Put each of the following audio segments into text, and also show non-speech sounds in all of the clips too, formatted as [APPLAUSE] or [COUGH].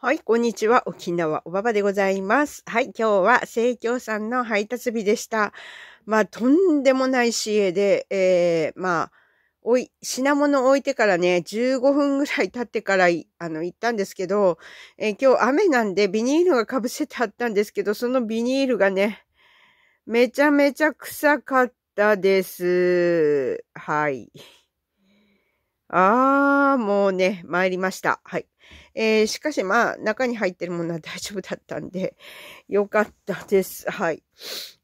はい、こんにちは。沖縄おばばでございます。はい、今日は生協さんの配達日でした。まあ、とんでもない市営で、えー、まあ、おい、品物置いてからね、15分ぐらい経ってから、あの、行ったんですけど、えー、今日雨なんでビニールが被せてあったんですけど、そのビニールがね、めちゃめちゃ臭かったです。はい。あー、もうね、参りました。はい。えー、しかしまあ、中に入ってるものは大丈夫だったんで、よかったです。はい。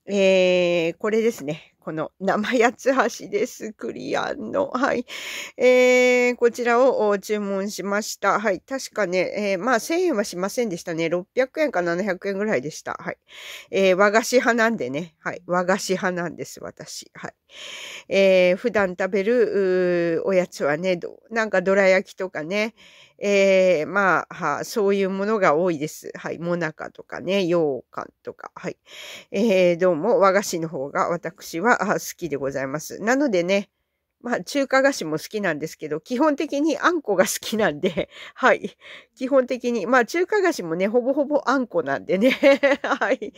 えー、これですね。この生八つ橋です。クリアンの。はい。えー、こちらを注文しました。はい。確かね、えー、まあ1000円はしませんでしたね。600円か700円ぐらいでした。はい。えー、和菓子派なんでね。はい。和菓子派なんです、私。はい。えー、普段食べる、おやつはね、なんかどら焼きとかね。えー、まあは、そういうものが多いです。はい。もなかとかね、羊羹とか。はい。ええー、どうも和菓子の方が私は好きでございます。なのでね、まあ、中華菓子も好きなんですけど、基本的にあんこが好きなんで、[LAUGHS] はい。基本的に、まあ、中華菓子もね、ほぼほぼあんこなんでね、[LAUGHS] はい。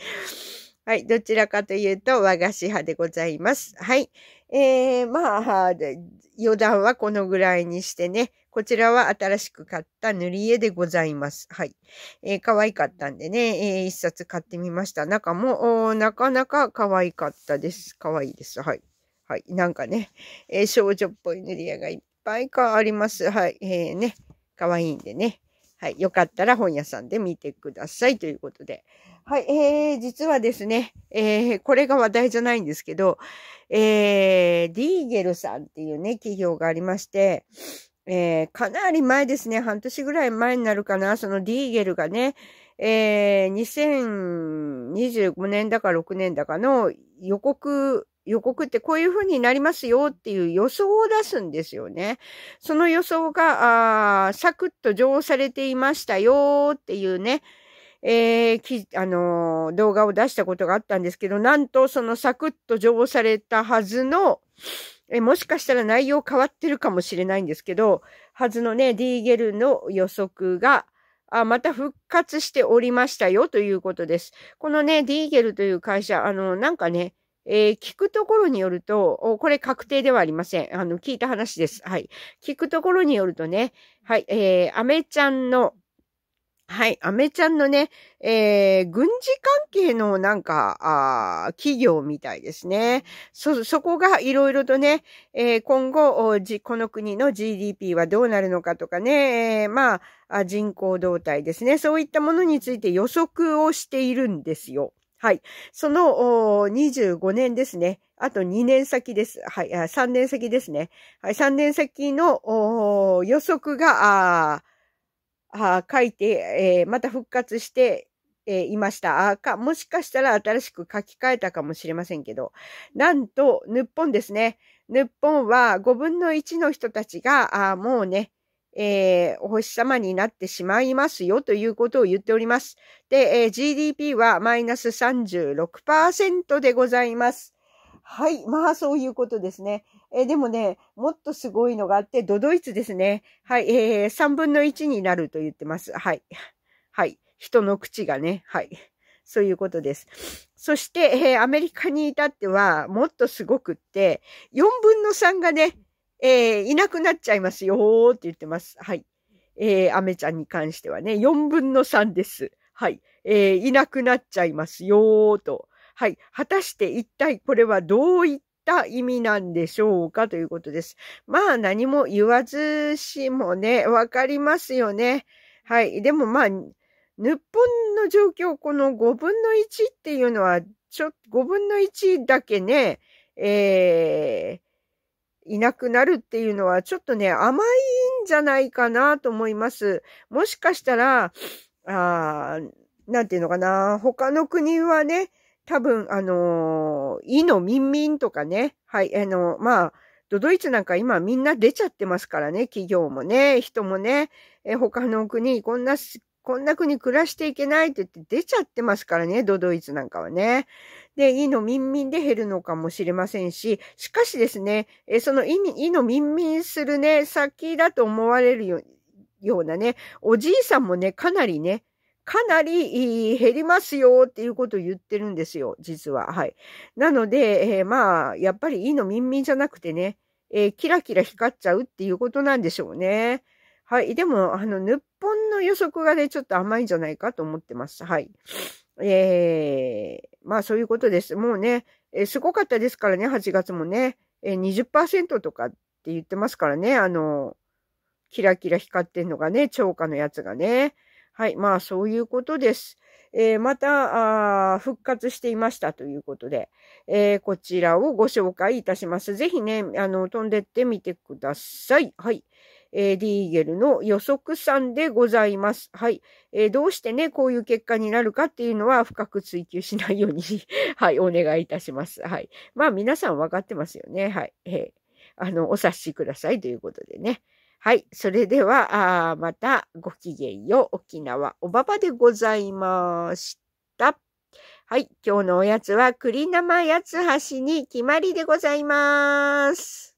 はい。どちらかというと、和菓子派でございます。はい。えー、まあ、余談はこのぐらいにしてね。こちらは新しく買った塗り絵でございます。はい。えー、可愛かったんでね、えー、一冊買ってみました。中も、なかなか可愛かったです。可愛いです。はい。はい。なんかね、えー、少女っぽい塗り絵がいっぱいかあります。はい。えー、ね。可愛いんでね。はい。よかったら本屋さんで見てくださいということで。はい。えー、実はですね、えー、これが話題じゃないんですけど、えー、ディーゲルさんっていうね、企業がありまして、えー、かなり前ですね、半年ぐらい前になるかな、そのディーゲルがね、えー、2025年だか6年だかの予告予告ってこういう風になりますよっていう予想を出すんですよね。その予想が、あサクッと上されていましたよっていうね、えー、き、あのー、動画を出したことがあったんですけど、なんとそのサクッと上されたはずの、えもしかしたら内容変わってるかもしれないんですけど、はずのね、ディーゲルの予測が、あまた復活しておりましたよということです。このね、ディーゲルという会社、あの、なんかね、えー、聞くところによると、これ確定ではありません。あの、聞いた話です。はい。聞くところによるとね、はい、えー、アメちゃんの、はい、アメちゃんのね、えー、軍事関係のなんか、あ企業みたいですね。そ、そこがいろいろとね、えー、今後この国の GDP はどうなるのかとかね、えー、まあ、人口動態ですね。そういったものについて予測をしているんですよ。はい。その25年ですね。あと2年先です。はい。3年先ですね。はい。3年先の予測が、書いて、えー、また復活して、えー、いました。あか、もしかしたら新しく書き換えたかもしれませんけど、なんと、日本ですね。日本は5分の1の人たちが、あもうね、えー、お星様になってしまいますよということを言っております。で、えー、GDP はマイナス36%でございます。はい。まあ、そういうことですね。えー、でもね、もっとすごいのがあって、ドドイツですね。はい。えー、3分の1になると言ってます。はい。はい。人の口がね。はい。そういうことです。そして、えー、アメリカに至っては、もっとすごくって、4分の3がね、えー、いなくなっちゃいますよーって言ってます。はい。えー、アメちゃんに関してはね、4分の3です。はい。えー、いなくなっちゃいますよーと。はい。果たして一体これはどういった意味なんでしょうかということです。まあ何も言わずしもね、わかりますよね。はい。でもまあ、日本の状況、この5分の1っていうのは、ちょ、5分の1だけね、えー、いなくなるっていうのはちょっとね、甘いんじゃないかなと思います。もしかしたら、あなんていうのかな、他の国はね、多分、あのー、の民民とかね、はい、あのまあ、ドドイツなんか今みんな出ちゃってますからね、企業もね、人もね、え他の国、こんなこんな国暮らしていけないって言って出ちゃってますからね、ドドイツなんかはね。で、意の民民で減るのかもしれませんし、しかしですね、えその味意の民民するね、先だと思われるようなね、おじいさんもね、かなりね、かなり減りますよっていうことを言ってるんですよ、実は。はい。なので、えー、まあ、やっぱりいいのみんじゃなくてね、えー、キラキラ光っちゃうっていうことなんでしょうね。はい。でも、あの、日本の予測がね、ちょっと甘いんじゃないかと思ってます。はい。ええー、まあそういうことです。もうね、えー、すごかったですからね、8月もね、えー、20%とかって言ってますからね、あの、キラキラ光ってんのがね、超過のやつがね。はい。まあそういうことです。えー、またあ、復活していましたということで、えー、こちらをご紹介いたします。ぜひね、あの、飛んでってみてください。はい。えー、ディーゲルの予測さんでございます。はい。えー、どうしてね、こういう結果になるかっていうのは深く追求しないように [LAUGHS] はい、お願いいたします。はい。まあ皆さん分かってますよね。はい。えー、あの、お察しくださいということでね。はい。それでは、あまたごきげんよう。沖縄おばばでございました。はい。今日のおやつは栗生八橋に決まりでございます。